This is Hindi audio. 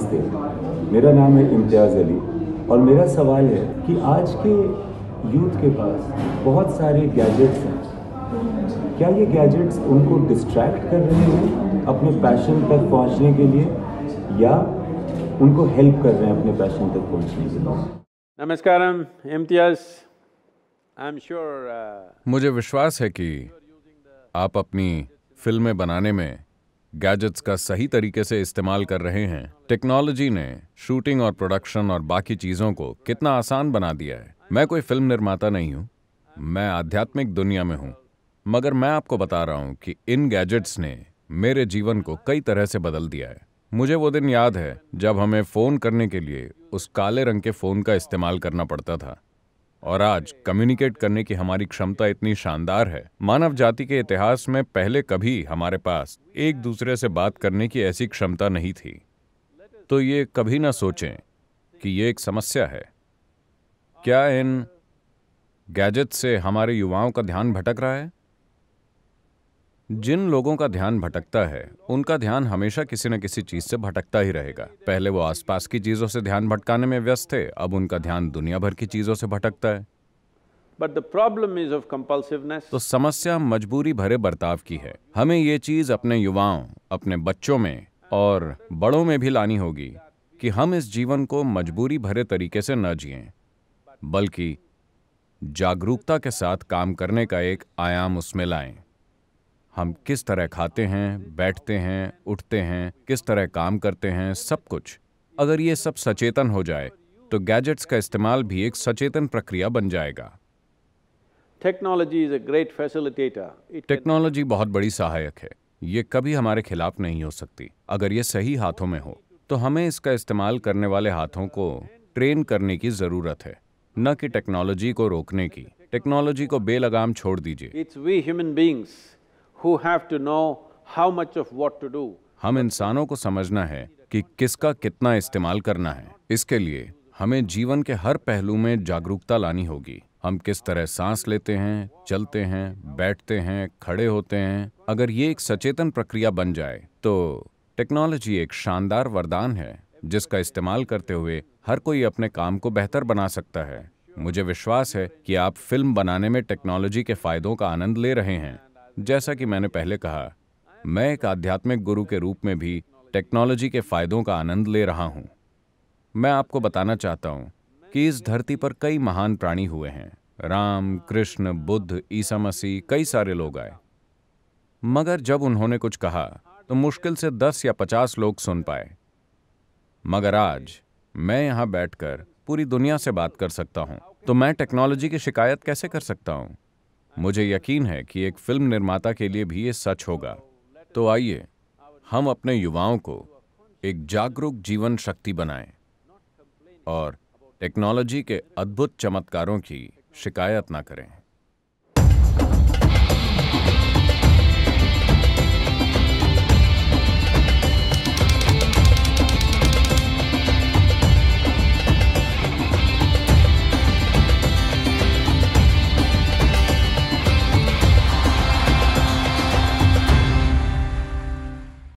नमस्ते मेरा नाम है इम्तियाज़ अली और मेरा सवाल है कि आज के यूथ के पास बहुत सारे गैजेट्स हैं क्या ये गैजेट्स उनको डिस्ट्रैक्ट कर रहे हैं अपने पैशन तक पहुंचने के लिए या उनको हेल्प कर रहे हैं अपने पैशन तक पहुंचने के लिए नमस्कार इम्तियाज़ एम श्योर uh, मुझे विश्वास है कि आप अपनी फिल्में बनाने में गैजेट्स का सही तरीके से इस्तेमाल कर रहे हैं टेक्नोलॉजी ने शूटिंग और प्रोडक्शन और बाकी चीज़ों को कितना आसान बना दिया है मैं कोई फिल्म निर्माता नहीं हूँ मैं आध्यात्मिक दुनिया में हूँ मगर मैं आपको बता रहा हूँ कि इन गैजेट्स ने मेरे जीवन को कई तरह से बदल दिया है मुझे वो दिन याद है जब हमें फ़ोन करने के लिए उस काले रंग के फ़ोन का इस्तेमाल करना पड़ता था और आज कम्युनिकेट करने की हमारी क्षमता इतनी शानदार है मानव जाति के इतिहास में पहले कभी हमारे पास एक दूसरे से बात करने की ऐसी क्षमता नहीं थी तो ये कभी ना सोचें कि ये एक समस्या है क्या इन गैजेट से हमारे युवाओं का ध्यान भटक रहा है जिन लोगों का ध्यान भटकता है उनका ध्यान हमेशा किसी न किसी चीज से भटकता ही रहेगा पहले वो आसपास की चीजों से ध्यान भटकाने में व्यस्त थे अब उनका ध्यान दुनिया भर की चीजों से भटकता है But the problem is of compulsiveness. तो समस्या मजबूरी भरे बर्ताव की है हमें ये चीज अपने युवाओं अपने बच्चों में और बड़ों में भी लानी होगी कि हम इस जीवन को मजबूरी भरे तरीके से न जिए बल्कि जागरूकता के साथ काम करने का एक आयाम उसमें लाएं हम किस तरह खाते हैं बैठते हैं उठते हैं किस तरह काम करते हैं सब कुछ अगर ये सब सचेतन हो जाए तो गैजेट्स का इस्तेमाल भी एक सचेतन प्रक्रिया बन जाएगा टेक्नोलॉजी बहुत बड़ी सहायक है ये कभी हमारे खिलाफ नहीं हो सकती अगर ये सही हाथों में हो तो हमें इसका इस्तेमाल करने वाले हाथों को ट्रेन करने की जरूरत है न कि टेक्नोलॉजी को रोकने की टेक्नोलॉजी को बेलगाम छोड़ दीजिए इट्स वी ह्यूमन बींग्स हम इंसानों को समझना है कि किसका कितना इस्तेमाल करना है इसके लिए हमें जीवन के हर पहलू में जागरूकता लानी होगी हम किस तरह सांस लेते हैं चलते हैं बैठते हैं खड़े होते हैं अगर ये एक सचेतन प्रक्रिया बन जाए तो टेक्नोलॉजी एक शानदार वरदान है जिसका इस्तेमाल करते हुए हर कोई अपने काम को बेहतर बना सकता है मुझे विश्वास है कि आप फिल्म बनाने में टेक्नोलॉजी के फायदों का आनंद ले रहे हैं जैसा कि मैंने पहले कहा मैं एक आध्यात्मिक गुरु के रूप में भी टेक्नोलॉजी के फायदों का आनंद ले रहा हूं मैं आपको बताना चाहता हूं कि इस धरती पर कई महान प्राणी हुए हैं राम कृष्ण बुद्ध ईसा मसीह कई सारे लोग आए मगर जब उन्होंने कुछ कहा तो मुश्किल से दस या पचास लोग सुन पाए मगर आज मैं यहां बैठकर पूरी दुनिया से बात कर सकता हूं तो मैं टेक्नोलॉजी की शिकायत कैसे कर सकता हूं मुझे यकीन है कि एक फिल्म निर्माता के लिए भी ये सच होगा तो आइए हम अपने युवाओं को एक जागरूक जीवन शक्ति बनाएं और टेक्नोलॉजी के अद्भुत चमत्कारों की शिकायत ना करें